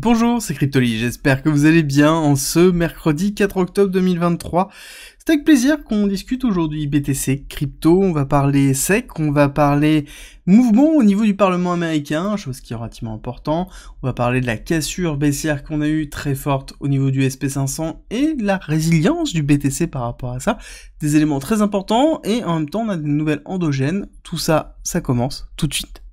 Bonjour, c'est Cryptoly, j'espère que vous allez bien en ce mercredi 4 octobre 2023. C'est avec plaisir qu'on discute aujourd'hui BTC crypto, on va parler SEC, on va parler mouvement au niveau du Parlement américain, chose qui est relativement important, on va parler de la cassure baissière qu'on a eue très forte au niveau du SP500 et la résilience du BTC par rapport à ça, des éléments très importants et en même temps on a des nouvelles endogènes, tout ça, ça commence tout de suite.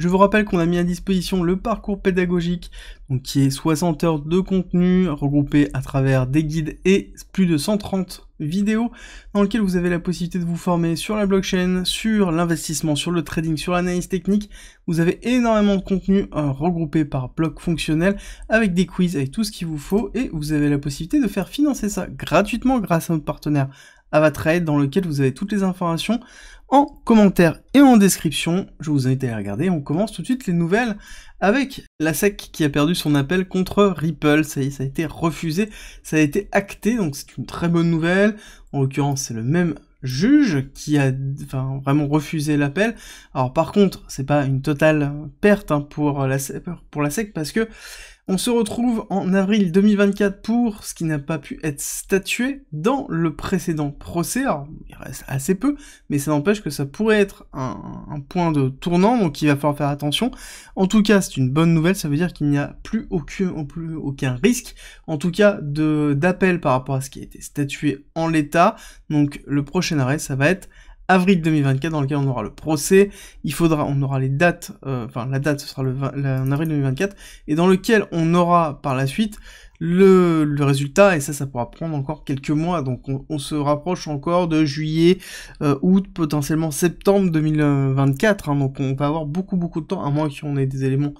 Je vous rappelle qu'on a mis à disposition le parcours pédagogique, donc qui est 60 heures de contenu regroupé à travers des guides et plus de 130 vidéos dans lequel vous avez la possibilité de vous former sur la blockchain, sur l'investissement, sur le trading, sur l'analyse technique. Vous avez énormément de contenu euh, regroupé par bloc fonctionnel avec des quiz, avec tout ce qu'il vous faut et vous avez la possibilité de faire financer ça gratuitement grâce à notre partenaire Avatrade dans lequel vous avez toutes les informations en commentaire et en description. Je vous invite à les regarder. On commence tout de suite les nouvelles avec la SEC qui a perdu son appel contre Ripple. Ça y ça a été refusé, ça a été acté, donc c'est une très bonne nouvelle. En l'occurrence, c'est le même juge qui a vraiment refusé l'appel. Alors par contre, c'est pas une totale perte pour, hein, pour la SEC parce que on se retrouve en avril 2024 pour ce qui n'a pas pu être statué dans le précédent procès. Alors, il reste assez peu, mais ça n'empêche que ça pourrait être un, point de tournant, donc il va falloir faire attention. En tout cas, c'est une bonne nouvelle, ça veut dire qu'il n'y a plus aucun, plus aucun risque, en tout cas d'appel par rapport à ce qui a été statué en l'état. Donc le prochain arrêt, ça va être avril 2024 dans lequel on aura le procès, il faudra, on aura les dates, euh, enfin la date ce sera le en avril 2024, et dans lequel on aura par la suite le, résultat, et ça, ça pourra prendre encore quelques mois, donc on, se rapproche encore de juillet, euh, août, potentiellement septembre 2024, hein. donc on va avoir beaucoup beaucoup de temps, à moins qu'on ait des éléments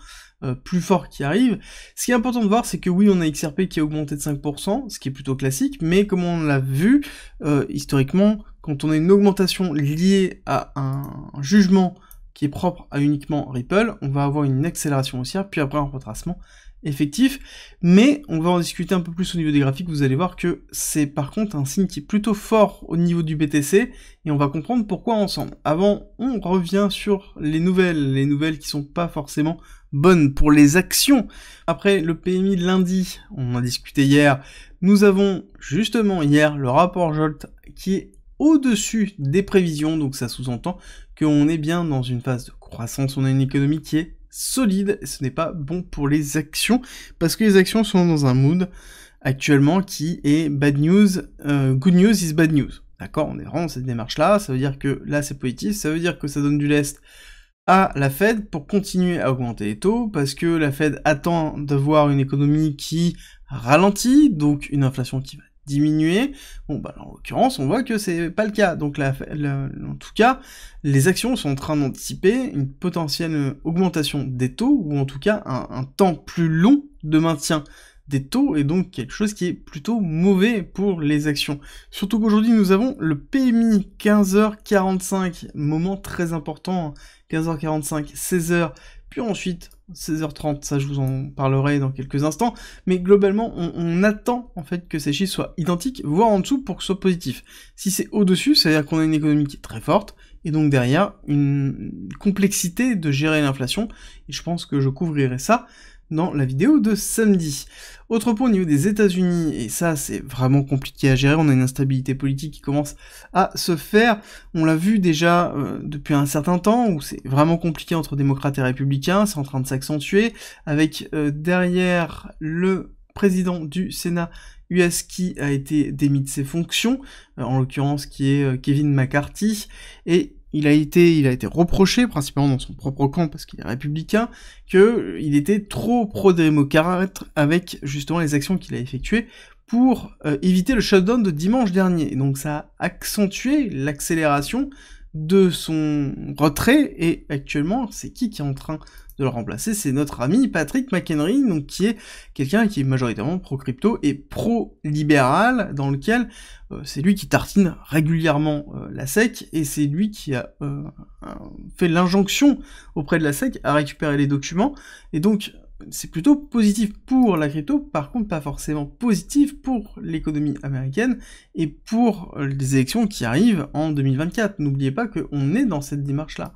euh, plus forts qui arrivent. Ce qui est important de voir, c'est que oui, on a XRP qui a augmenté de 5%, ce qui est plutôt classique, mais comme on l'a vu, historiquement, quand on a une augmentation liée à un jugement qui est propre à uniquement Ripple, on va avoir une accélération haussière, puis après un retracement effectif. Mais on va en discuter un peu plus au niveau des graphiques, vous allez voir que c'est par contre un signe qui est plutôt fort au niveau du BTC, et on va comprendre pourquoi ensemble. Avant, on revient sur les nouvelles, les nouvelles qui sont pas forcément bonnes pour les actions. Après le PMI de lundi, on en a discuté hier, nous avons justement hier le rapport Jolt qui est au-dessus des prévisions, donc ça sous-entend qu'on est bien dans une phase de croissance, on a une économie qui est solide, ce n'est pas bon pour les actions, parce que les actions sont dans un mood actuellement qui est bad news, euh, good news is bad news. D'accord On est vraiment dans cette démarche-là, ça veut dire que là c'est positif, ça veut dire que ça donne du lest à la Fed pour continuer à augmenter les taux, parce que la Fed attend d'avoir une économie qui ralentit, donc une inflation qui va diminuer. Bon, bah, en l'occurrence, on voit que c'est pas le cas. Donc, la, en tout cas, les actions sont en train d'anticiper une potentielle euh, augmentation des taux, ou en tout cas un, un temps plus long de maintien des taux et donc quelque chose qui est plutôt mauvais pour les actions. Surtout qu'aujourd'hui nous avons le PMI 15h45, moment très important, 15h45, 16h, puis ensuite 16h30, ça je vous en parlerai dans quelques instants, mais globalement on, attend en fait que ces chiffres soient identiques, voire en dessous pour que ce soit positif. Si c'est au-dessus, c'est-à-dire qu'on a une économie qui est très forte, et donc derrière une complexité de gérer l'inflation, et je pense que je couvrirai ça dans la vidéo de samedi. Autre point au niveau des États-Unis, et ça c'est vraiment compliqué à gérer, on a une instabilité politique qui commence à se faire. On l'a vu déjà euh, depuis un certain temps où c'est vraiment compliqué entre démocrates et républicains, c'est en train de s'accentuer, avec euh, derrière le président du Sénat US qui a été démis de ses fonctions, euh, en l'occurrence qui est Kevin McCarthy, et il a été, il a été reproché, principalement dans son propre camp, parce qu'il est républicain, que euh, il était trop pro-démocrate avec justement les actions qu'il a effectuées pour euh, éviter le shutdown de dimanche dernier. donc ça a accentué l'accélération de son retrait, et actuellement, c'est qui qui est en train de le remplacer, c'est notre ami Patrick McHenry, donc qui est quelqu'un qui est majoritairement pro-crypto et pro-libéral, dans lequel euh, c'est lui qui tartine régulièrement euh, la SEC, et c'est lui qui a euh, fait l'injonction auprès de la SEC à récupérer les documents, et donc c'est plutôt positif pour la crypto, par contre pas forcément positif pour l'économie américaine et pour les élections qui arrivent en 2024. N'oubliez pas qu'on est dans cette démarche-là.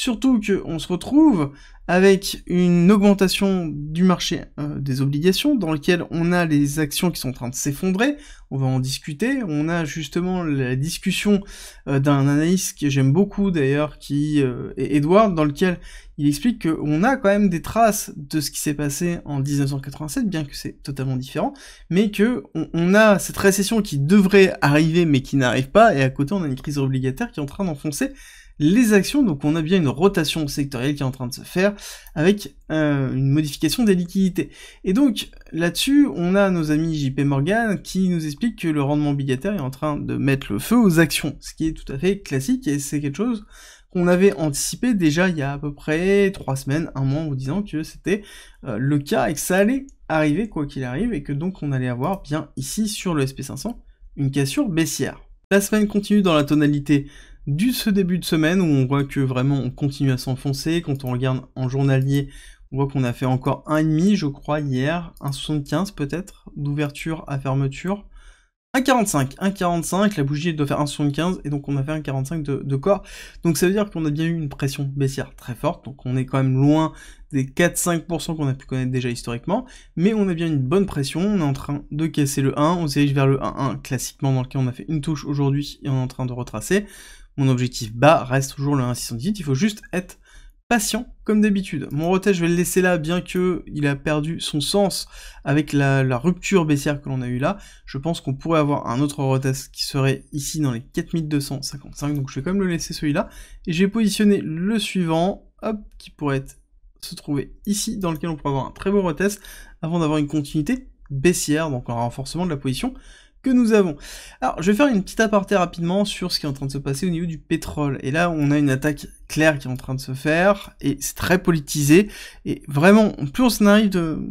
Surtout qu'on se retrouve avec une augmentation du marché euh, des obligations dans lequel on a les actions qui sont en train de s'effondrer. On va en discuter. On a justement la discussion euh, d'un analyste que j'aime beaucoup d'ailleurs, qui euh, est Edward, dans lequel il explique qu'on a quand même des traces de ce qui s'est passé en 1987, bien que c'est totalement différent, mais que on, a cette récession qui devrait arriver mais qui n'arrive pas, et à côté on a une crise obligataire qui est en train d'enfoncer les actions. Donc on a bien une rotation sectorielle qui est en train de se faire avec euh, une modification des liquidités. Et donc là-dessus, on a nos amis JP Morgan qui nous expliquent que le rendement obligataire est en train de mettre le feu aux actions, ce qui est tout à fait classique et c'est quelque chose qu'on avait anticipé déjà il y a à peu près trois semaines, un mois, en vous disant que c'était euh, le cas et que ça allait arriver quoi qu'il arrive et que donc on allait avoir bien ici sur le SP500 une cassure baissière. La semaine continue dans la tonalité du ce début de semaine où on voit que vraiment on continue à s'enfoncer. Quand on regarde en journalier, on voit qu'on a fait encore 1,5 je crois, hier, 1,75 peut-être, d'ouverture à fermeture. 1,45, 1,45, la bougie doit faire 1,75 et donc on a fait 1,45 de, de corps. Donc ça veut dire qu'on a bien eu une pression baissière très forte, donc on est quand même loin des 4-5% qu'on a pu connaître déjà historiquement, mais on a bien une bonne pression, on est en train de casser le 1, on se dirige vers le 1,1 classiquement dans lequel on a fait une touche aujourd'hui et on est en train de retracer. Mon objectif bas reste toujours le 1,618, il faut juste être patient comme d'habitude. Mon retest, je vais le laisser là, bien qu'il il a perdu son sens avec la, rupture baissière que l'on a eue là. Je pense qu'on pourrait avoir un autre retest qui serait ici dans les 4255, donc je vais quand même le laisser celui-là. Et j'ai positionné le suivant, hop, qui pourrait se trouver ici, dans lequel on pourrait avoir un très beau retest avant d'avoir une continuité baissière, donc un renforcement de la position nous avons. Alors, je vais faire une petite aparté rapidement sur ce qui est en train de se passer au niveau du pétrole. Et là, on a une attaque claire qui est en train de se faire, et c'est très politisé. Et vraiment, plus on arrive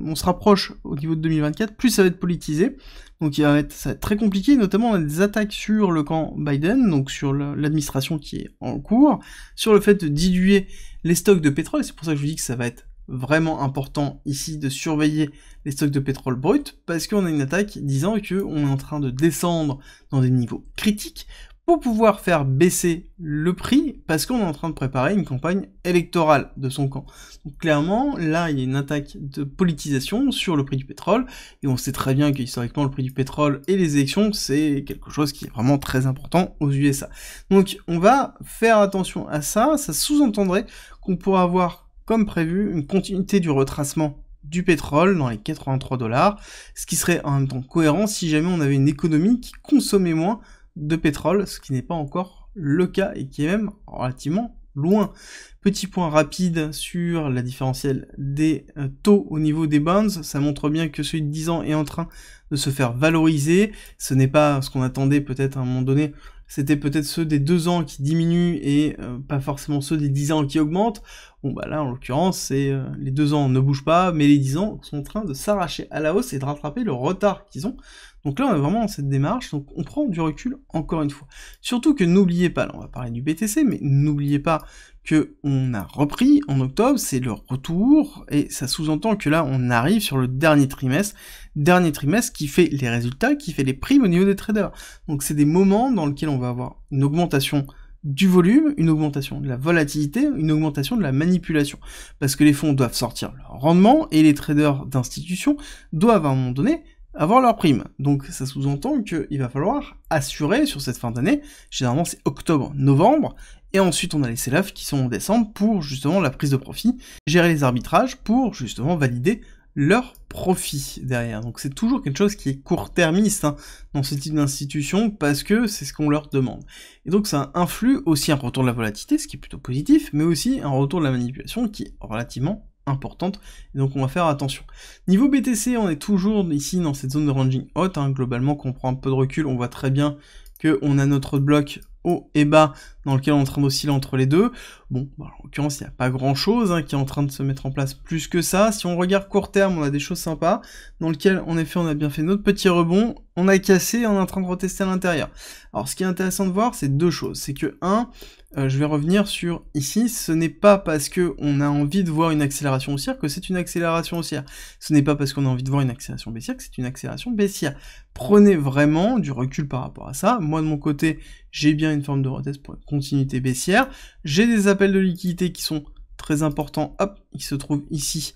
on se rapproche au niveau de 2024, plus ça va être politisé. Donc il va être, ça va être très compliqué, notamment on a des attaques sur le camp Biden, donc sur l'administration qui est en cours, sur le fait de diluer les stocks de pétrole, c'est pour ça que je vous dis que ça va être vraiment important ici de surveiller les stocks de pétrole brut parce qu'on a une attaque disant qu'on est en train de descendre dans des niveaux critiques pour pouvoir faire baisser le prix parce qu'on est en train de préparer une campagne électorale de son camp. Donc clairement, là, il y a une attaque de politisation sur le prix du pétrole et on sait très bien que, qu'historiquement, le prix du pétrole et les élections, c'est quelque chose qui est vraiment très important aux USA. Donc on va faire attention à ça, ça sous-entendrait qu'on pourra avoir comme prévu, une continuité du retracement du pétrole dans les 83 dollars, ce qui serait en même temps cohérent si jamais on avait une économie qui consommait moins de pétrole, ce qui n'est pas encore le cas et qui est même relativement loin. Petit point rapide sur la différentielle des euh, taux au niveau des bonds, ça montre bien que celui de 10 ans est en train de se faire valoriser, ce n'est pas ce qu'on attendait peut-être à un moment donné, c'était peut-être ceux des 2 ans qui diminuent et euh, pas forcément ceux des 10 ans qui augmentent. Bon, bah là, en l'occurrence, c'est euh, les deux ans ne bougent pas, mais les dix ans sont en train de s'arracher à la hausse et de rattraper le retard qu'ils ont. Donc là, on est vraiment dans cette démarche, donc on prend du recul encore une fois. Surtout que n'oubliez pas, là, on va parler du BTC, mais n'oubliez pas que on a repris en octobre, c'est le retour, et ça sous-entend que là, on arrive sur le dernier trimestre, dernier trimestre qui fait les résultats, qui fait les primes au niveau des traders. Donc c'est des moments dans lesquels on va avoir une augmentation du volume, une augmentation de la volatilité, une augmentation de la manipulation. Parce que les fonds doivent sortir leur rendement et les traders d'institutions doivent à un moment donné avoir leur prime. Donc ça sous-entend qu'il va falloir assurer sur cette fin d'année, généralement c'est octobre, novembre, et ensuite on a les CELAF qui sont en décembre pour justement la prise de profit, gérer les arbitrages pour justement valider leur profit derrière. Donc c'est toujours quelque chose qui est court-termiste hein, dans ce type d'institution parce que c'est ce qu'on leur demande. Et donc ça influe aussi un retour de la volatilité, ce qui est plutôt positif, mais aussi un retour de la manipulation qui est relativement importante, et donc on va faire attention. Niveau BTC, on est toujours ici dans cette zone de ranging haute, hein. globalement, quand on prend un peu de recul, on voit très bien que on a notre bloc haut et bas dans lequel on est en train d'osciller entre les deux. Bon, bah, en l'occurrence, il n'y a pas grand-chose hein, qui est en train de se mettre en place plus que ça. Si on regarde court terme, on a des choses sympas, dans lequel, en effet, on a bien fait notre petit rebond, on a cassé, on est en train de retester à l'intérieur. Alors, ce qui est intéressant de voir, c'est deux choses. C'est que, un, euh, je vais revenir sur ici, ce n'est pas parce qu'on a envie de voir une accélération haussière que c'est une accélération haussière. Ce n'est pas parce qu'on a envie de voir une accélération baissière que c'est une accélération baissière. Prenez vraiment du recul par rapport à ça. Moi, de mon côté, j'ai bien une forme de retest pour être continuité baissière. J'ai des appels de liquidité qui sont très importants, hop, ils se trouvent ici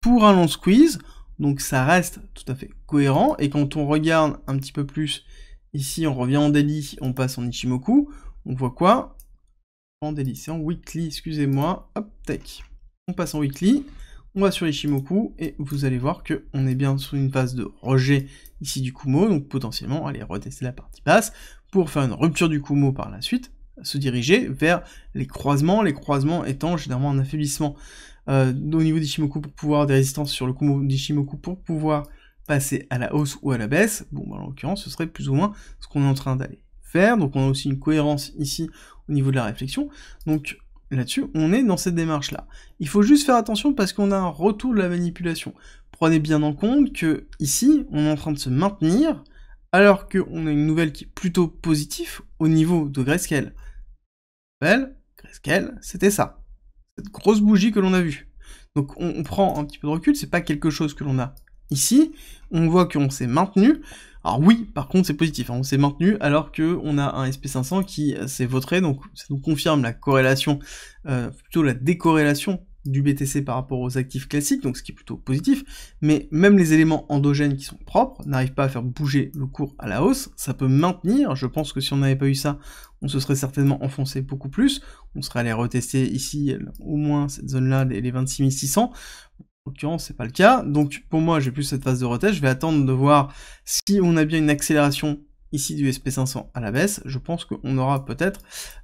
pour un long squeeze. Donc ça reste tout à fait cohérent. Et quand on regarde un petit peu plus, ici on revient en daily, on passe en Ichimoku, on voit quoi En daily, c'est en weekly, excusez-moi. Hop, tech. On passe en weekly, on va sur Ichimoku, et vous allez voir que on est bien sous une phase de rejet ici du Kumo, donc potentiellement, allez retester la partie basse pour faire une rupture du Kumo par la suite, se diriger vers les croisements, les croisements étant généralement un affaiblissement euh, au niveau d'Ishimoku pour pouvoir des résistances sur le combo d'Ishimoku pour pouvoir passer à la hausse ou à la baisse. Bon, bah, en l'occurrence, ce serait plus ou moins ce qu'on est en train d'aller faire. Donc, on a aussi une cohérence ici au niveau de la réflexion. Donc, là-dessus, on est dans cette démarche-là. Il faut juste faire attention parce qu'on a un retour de la manipulation. Prenez bien en compte que ici, on est en train de se maintenir alors qu'on a une nouvelle qui est plutôt positive au niveau de Grayscale qu'est-ce qu'elle c'était ça. Cette grosse bougie que l'on a vue. Donc on, prend un petit peu de recul, c'est pas quelque chose que l'on a ici. On voit qu'on s'est maintenu. Alors oui, par contre c'est positif, hein. on s'est maintenu alors qu'on a un SP500 qui euh, s'est vautré, donc ça nous confirme la corrélation, euh, plutôt la décorrélation du BTC par rapport aux actifs classiques, donc ce qui est plutôt positif, mais même les éléments endogènes qui sont propres n'arrivent pas à faire bouger le cours à la hausse, ça peut maintenir, je pense que si on n'avait pas eu ça, on se serait certainement enfoncé beaucoup plus, on serait allé retester ici au moins cette zone-là, les 26 600, en l'occurrence, c'est pas le cas. Donc, pour moi, j'ai plus cette phase de retest. Je vais attendre de voir si on a bien une accélération ici du SP500 à la baisse, je pense qu'on aura peut-être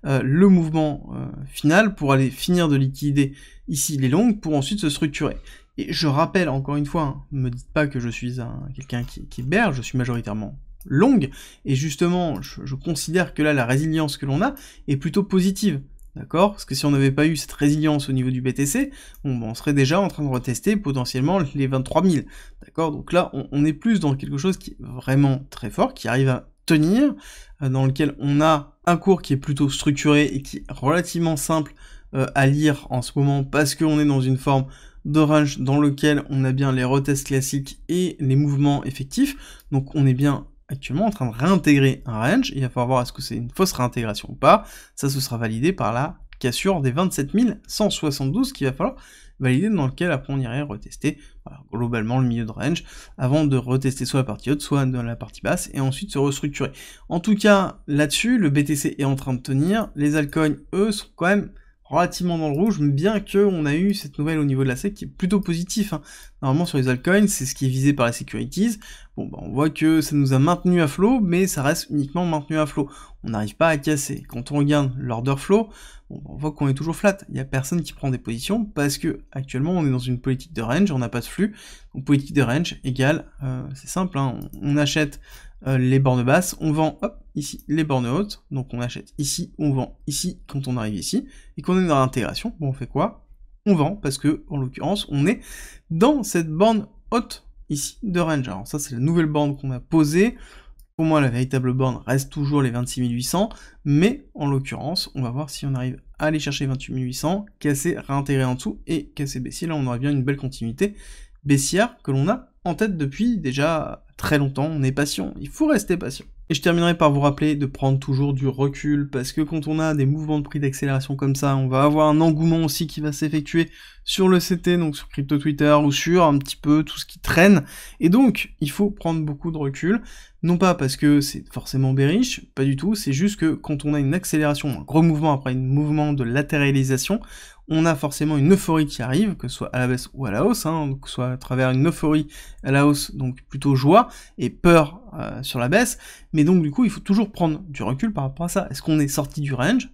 euh, le mouvement euh, final pour aller finir de liquider ici les longues pour ensuite se structurer. Et je rappelle encore une fois, hein, ne me dites pas que je suis quelqu'un qui, qui berge, je suis majoritairement longue, et justement, je, considère que là, la résilience que l'on a est plutôt positive. D'accord Parce que si on n'avait pas eu cette résilience au niveau du BTC, ben, on, serait déjà en train de retester potentiellement les 23 000. D'accord Donc là, on, est plus dans quelque chose qui est vraiment très fort, qui arrive à euh, dans lequel on a un cours qui est plutôt structuré et qui est relativement simple euh, à lire en ce moment parce qu'on est dans une forme d'orange dans lequel on a bien les retests classiques et les mouvements effectifs. Donc on est bien actuellement en train de réintégrer un range. il va falloir voir est-ce que c'est une fausse réintégration ou pas. Ça, ce sera validé par la des 27 172 qu'il va falloir valider dans lequel après on irait retester globalement le milieu de range avant de retester soit la partie haute soit dans la partie basse et ensuite se restructurer. En tout cas là-dessus le BTC est en train de tenir, les altcoins eux sont quand même relativement dans le rouge, bien qu'on a eu cette nouvelle au niveau de la SEC qui est plutôt positif. Hein. Normalement sur les altcoins, c'est ce qui est visé par les securities. Bon, bah, on voit que ça nous a maintenu à flot, mais ça reste uniquement maintenu à flot. On n'arrive pas à casser. Quand on regarde l'order flow, bah, on voit qu'on est toujours flat. Il n'y a personne qui prend des positions parce que actuellement on est dans une politique de range, on n'a pas de flux. Donc politique de range égale, euh, c'est simple, hein. on, achète euh, les bornes basses, on vend, hop, ici les bornes hautes, donc on achète ici, on vend ici quand on arrive ici, et qu'on est dans l'intégration, bon, on fait quoi On vend, parce que, en l'occurrence, on est dans cette borne haute ici de Ranger. Alors ça, c'est la nouvelle borne qu'on a posée. Pour moi, la véritable borne reste toujours les 800, mais en l'occurrence, on va voir si on arrive à aller chercher 28800, casser, réintégrer en dessous et casser baissier. Là, on aurait bien une belle continuité baissière que l'on a en tête depuis déjà très longtemps. On est patient, il faut rester patient. Et je terminerai par vous rappeler de prendre toujours du recul, parce que quand on a des mouvements de prix d'accélération comme ça, on va avoir un engouement aussi qui va s'effectuer sur le CT, donc sur crypto Twitter ou sur un petit peu tout ce qui traîne. Et donc, il faut prendre beaucoup de recul. Non pas parce que c'est forcément bearish, pas du tout, c'est juste que quand on a une accélération, un gros mouvement après un mouvement de latéralisation, on a forcément une euphorie qui arrive, que ce soit à la baisse ou à la hausse, hein, que soit à travers une euphorie à la hausse, donc plutôt joie, et peur euh, sur la baisse. Mais donc du coup, il faut toujours prendre du recul par rapport à ça. Est-ce qu'on est sorti du range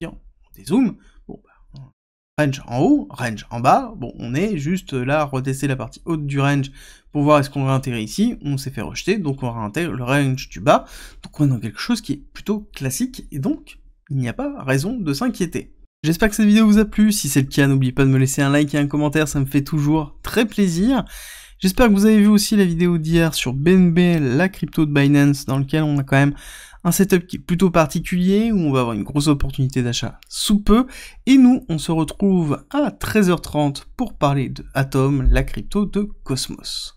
dire des zooms range en haut, range en bas. Bon, on est juste euh, là, à retester la partie haute du range pour voir est-ce qu'on réintègre ici. On s'est fait rejeter, donc on réintègre le range du bas. Donc on est dans quelque chose qui est plutôt classique, et donc il n'y a pas raison de s'inquiéter. J'espère que cette vidéo vous a plu, si c'est le cas, n'oubliez pas de me laisser un like et un commentaire, ça me fait toujours très plaisir. J'espère que vous avez vu aussi la vidéo d'hier sur BNB, la crypto de Binance, dans laquelle on a quand même un setup qui est plutôt particulier où on va avoir une grosse opportunité d'achat sous peu. Et nous, on se retrouve à 13h30 pour parler de Atom, la crypto de Cosmos.